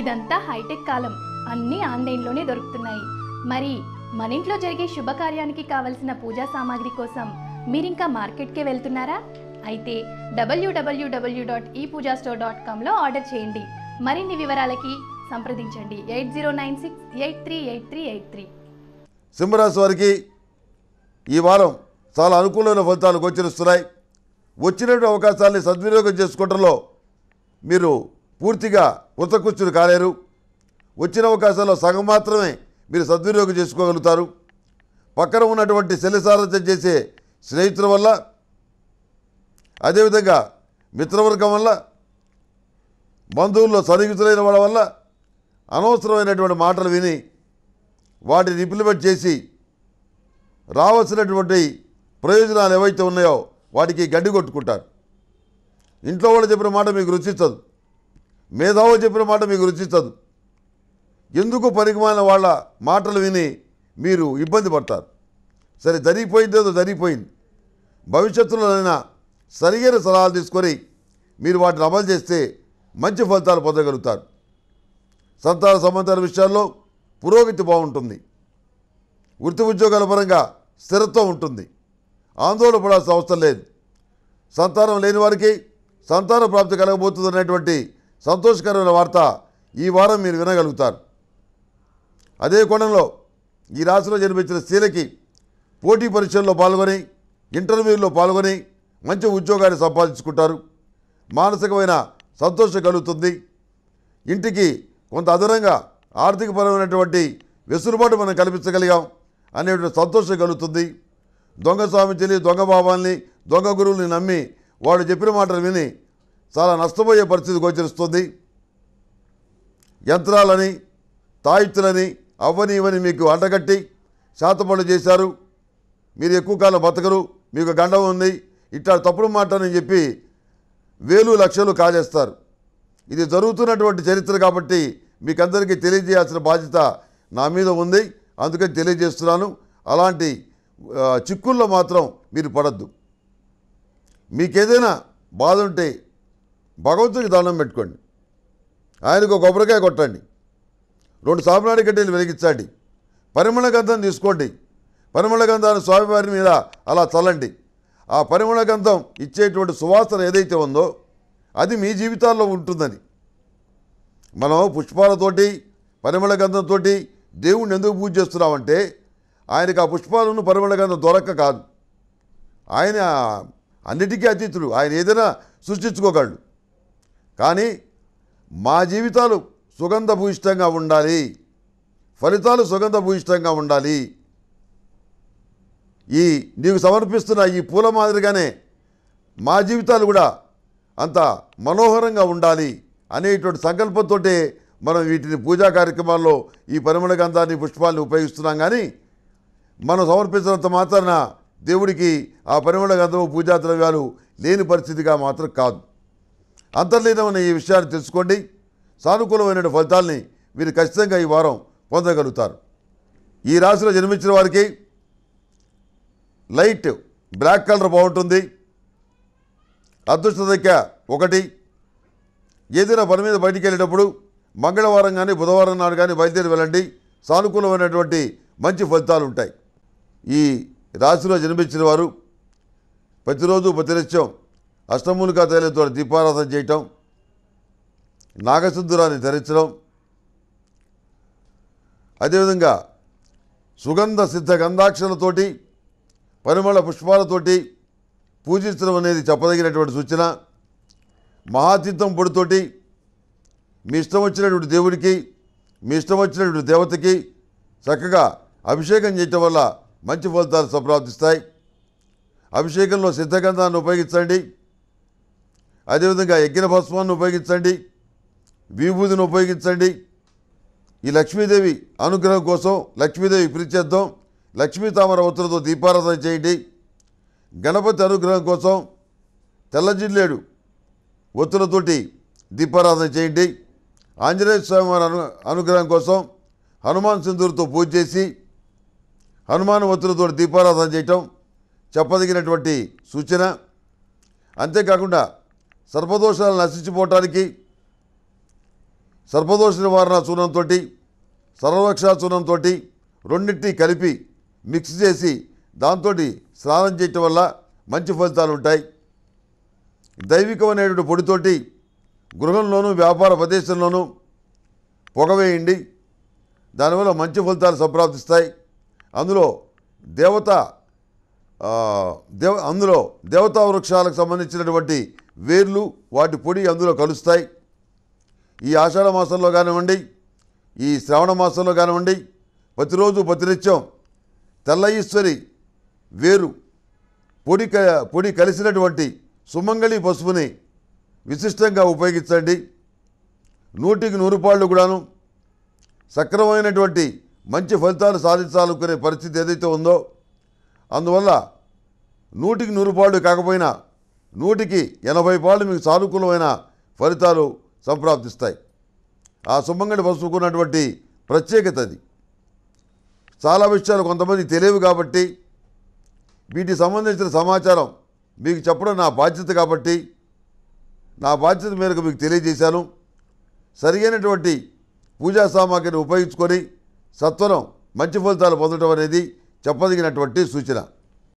ఇదంతా హైటెక్ కాలం అన్నీ ఆన్లైన్లోనే దొరుకుతున్నాయి మరి మన ఇంట్లో జరిగే శుభకార్యానికి కావలసిన పూజా సామాగ్రి కోసం మీరింకా మార్కెట్కే వెళ్తున్నారా అయితే W W W dot E Puja store dot కామ్లో ఆర్డర్ చేయండి మరిన్ని వివరాలకి సంప్రదించండి eight zero nine six eight three eight three eight three సింహరాశి వారికి ఈ వారం చాలా అనుకూలమైన ఫలితాలు గోచరిస్తున్నాయి వచ్చినటువంటి అవకాశాన్ని సద్వినియోగం చేసుకోవడంలో మీరు పూర్తిగా ఉతకుచ్చులు కాలేరు వచ్చిన అవకాశాల్లో సగం మాత్రమే మీరు సద్వినియోగం చేసుకోగలుగుతారు పక్కన ఉన్నటువంటి శల్యసారథ్యం చేసే స్నేహితుల వల్ల అదేవిధంగా మిత్రవర్గం వల్ల బంధువుల్లో సన్నిహితులైన వాళ్ళ వల్ల అనవసరమైనటువంటి మాటలు విని వాటిని ఇంప్లిమెంట్ చేసి రావాల్సినటువంటి ప్రయోజనాలు ఏవైతే ఉన్నాయో వాటికి గడ్డి కొట్టుకుంటారు ఇంట్లో వాళ్ళు చెప్పిన మాట మీకు రుచించదు మేధావు చెప్పిన మాట మీకు రుచించదు ఎందుకు పరిగమైన వాళ్ళ మాటలు విని మీరు ఇబ్బంది పడతారు సరే ఏదో జరిగిపోయింది భవిష్యత్తులోనైనా సరిగైన సలహాలు తీసుకొని మీరు వాటిని అమలు చేస్తే మంచి ఫలితాలు పొందగలుగుతారు సంతాన సంబంధాల విషయాల్లో పురోగతి బాగుంటుంది వృత్తి ఉద్యోగాల పరంగా స్థిరత్వం ఉంటుంది ఆందోళన పడాల్సిన అవసరం లేదు సంతానం లేని వారికి సంతాన ప్రాప్తి కలగబోతుంది అనేటువంటి సంతోషకరమైన వార్త ఈ వారం మీరు వినగలుగుతారు అదే కోణంలో ఈ రాశిలో జన్మించిన స్త్రీలకి పోటీ పరీక్షల్లో పాల్గొని ఇంటర్వ్యూల్లో పాల్గొని మంచి ఉద్యోగాన్ని సంపాదించుకుంటారు మానసికమైన సంతోషం కలుగుతుంది ఇంటికి కొంత అదనంగా ఆర్థికపరమైనటువంటి వెసులుబాటు మనం కల్పించగలిగాం అనేటువంటి సంతోషం కలుగుతుంది దొంగ స్వామిజీని దొంగ బాబాల్ని దొంగ గురువుల్ని నమ్మి వాడు చెప్పిన మాటలు విని చాలా నష్టపోయే పరిస్థితి గోచరిస్తుంది యంత్రాలని తాయిత్తులని అవ్వని ఇవని మీకు అడ్డగట్టి శాతపండు చేశారు మీరు ఎక్కువ కాలం బతకరు మీకు గండం ఉంది ఇట్లా తప్పుడు మాటని చెప్పి వేలు లక్షలు కాజేస్తారు ఇది జరుగుతున్నటువంటి చరిత్ర కాబట్టి మీకందరికీ తెలియజేయాల్సిన బాధ్యత నా మీద ఉంది అందుకని తెలియజేస్తున్నాను అలాంటి చిక్కుల్లో మాత్రం మీరు పడద్దు మీకేదైనా బాధ ఉంటే భగవంతుడికి దండం పెట్టుకోండి ఆయనకు కొబ్బరికాయ కొట్టండి రెండు సాబునాడి కడ్డీలు వెలిగించండి పరిమళ గంధం తీసుకోండి పరిమళ గంధాన్ని స్వామివారి మీద అలా చల్లండి ఆ పరిమళ గంధం ఇచ్చేటువంటి సువాసన ఏదైతే ఉందో అది మీ జీవితాల్లో ఉంటుందని మనం పుష్పాలతోటి పరిమళ గంధంతో దేవుణ్ణి ఎందుకు పూజ చేస్తున్నామంటే ఆయనకు ఆ పుష్పాలను పరిమళ గంధం దొరక్క కాదు ఆయన అన్నిటికీ అతీతుడు ఆయన ఏదైనా సృష్టించుకోగలడు కానీ మా జీవితాలు సుగంధ భూయిష్టంగా ఉండాలి ఫలితాలు సుగంధ భూయిష్టంగా ఉండాలి ఈ నీకు సమర్పిస్తున్న ఈ పూల మాదిరిగానే మా జీవితాలు కూడా అంత మనోహరంగా ఉండాలి అనేటువంటి సంకల్పంతో మనం వీటిని పూజా కార్యక్రమాల్లో ఈ పరిమళ గంధాన్ని పుష్పాలను ఉపయోగిస్తున్నాం కానీ మనం సమర్పించినంత మాత్రాన దేవుడికి ఆ పరిమళ గంధము పూజా ద్రవ్యాలు లేని పరిస్థితిగా మాత్రం కాదు అంతర్లీనమైన ఈ విషయాన్ని తెలుసుకోండి సానుకూలమైన ఫలితాల్ని మీరు ఖచ్చితంగా ఈ వారం పొందగలుగుతారు ఈ రాశిలో జన్మించిన వారికి లైట్ బ్లాక్ కలర్ బాగుంటుంది అదృష్ట సంఖ్య ఒకటి ఏదైనా పని మీద బయటికి వెళ్ళేటప్పుడు మంగళవారం కానీ బుధవారం నాడు కానీ బయలుదేరి వెళ్ళండి సానుకూలమైనటువంటి మంచి ఫలితాలు ఉంటాయి ఈ రాశిలో జన్మించిన వారు ప్రతిరోజు ప్రతినిత్యం అష్టమూలికా తైలతో దీపారాధన చేయటం నాగసింధురాన్ని ధరించడం అదేవిధంగా సుగంధ సిద్ధ గంధాక్షలతోటి పరిమళ పుష్పాలతోటి పూజించడం అనేది చెప్పదగినటువంటి సూచన మహాతీర్థం పొడితోటి మీ ఇష్టం వచ్చినటువంటి దేవుడికి మీ ఇష్టం వచ్చినటువంటి దేవతకి చక్కగా అభిషేకం చేయటం వల్ల మంచి ఫలితాలు సంప్రాప్తిస్తాయి అభిషేకంలో సిద్ధగంధాన్ని ఉపయోగించండి అదేవిధంగా యజ్ఞ భస్మాన్ని ఉపయోగించండి విభూతిని ఉపయోగించండి ఈ లక్ష్మీదేవి అనుగ్రహం కోసం లక్ష్మీదేవి పిలిచేద్దాం లక్ష్మీ తామర ఉత్తరతో దీపారాధన చేయండి గణపతి అనుగ్రహం కోసం తెల్లజిల్లేడు ఒత్తులతోటి దీపారాధన చేయండి ఆంజనేయ స్వామి వారి అను అనుగ్రహం కోసం హనుమాన్ సింధూరుతో పూజ చేసి హనుమాన్ ఒత్తులతో దీపారాధన చేయటం చెప్పదగినటువంటి సూచన అంతేకాకుండా సర్పదోషాలు నశించిపోవటానికి సర్పదోష నివారణ చూర్ణంతో సర్వరక్ష చూర్ణంతో రెండింటినీ కలిపి మిక్స్ చేసి దాంతో స్నానం చేయటం వల్ల మంచి ఫలితాలు ఉంటాయి దైవికమైనటువంటి పొడితోటి గృహంలోనూ వ్యాపార ప్రదేశంలోనూ పొగవేయండి దానివల్ల మంచి ఫలితాలు సంప్రాప్తిస్తాయి అందులో దేవత దేవ అందులో దేవతా వృక్షాలకు సంబంధించినటువంటి వేర్లు వాటి పొడి అందులో కలుస్తాయి ఈ ఆషాఢ మాసంలో కానివ్వండి ఈ శ్రావణ మాసంలో కానివ్వండి ప్రతిరోజు ప్రతినిత్యం తెల్ల ఈశ్వరి వేరు పొడి పొడి కలిసినటువంటి సుమంగళి పసుపుని విశిష్టంగా ఉపయోగించండి నూటికి నూరు పాళ్ళు కూడాను సక్రమమైనటువంటి మంచి ఫలితాలు సాధించాలనుకునే పరిస్థితి ఏదైతే ఉందో అందువల్ల నూటికి నూరు పాళ్ళు కాకపోయినా నూటికి ఎనభై పాళ్ళు మీకు సానుకూలమైన ఫలితాలు సంప్రాప్తిస్తాయి ఆ సుమ్మంగడి వస్తువుకున్నటువంటి ప్రత్యేకత అది చాలా విషయాలు కొంతమంది తెలియవు కాబట్టి వీటికి సంబంధించిన సమాచారం మీకు చెప్పడం నా బాధ్యత కాబట్టి నా బాధ్యత మేరకు మీకు తెలియజేశాను సరియైనటువంటి పూజా సామాగ్రిని ఉపయోగించుకొని సత్వరం మంచి ఫలితాలు పొందడం అనేది చెప్పదగినటువంటి సూచన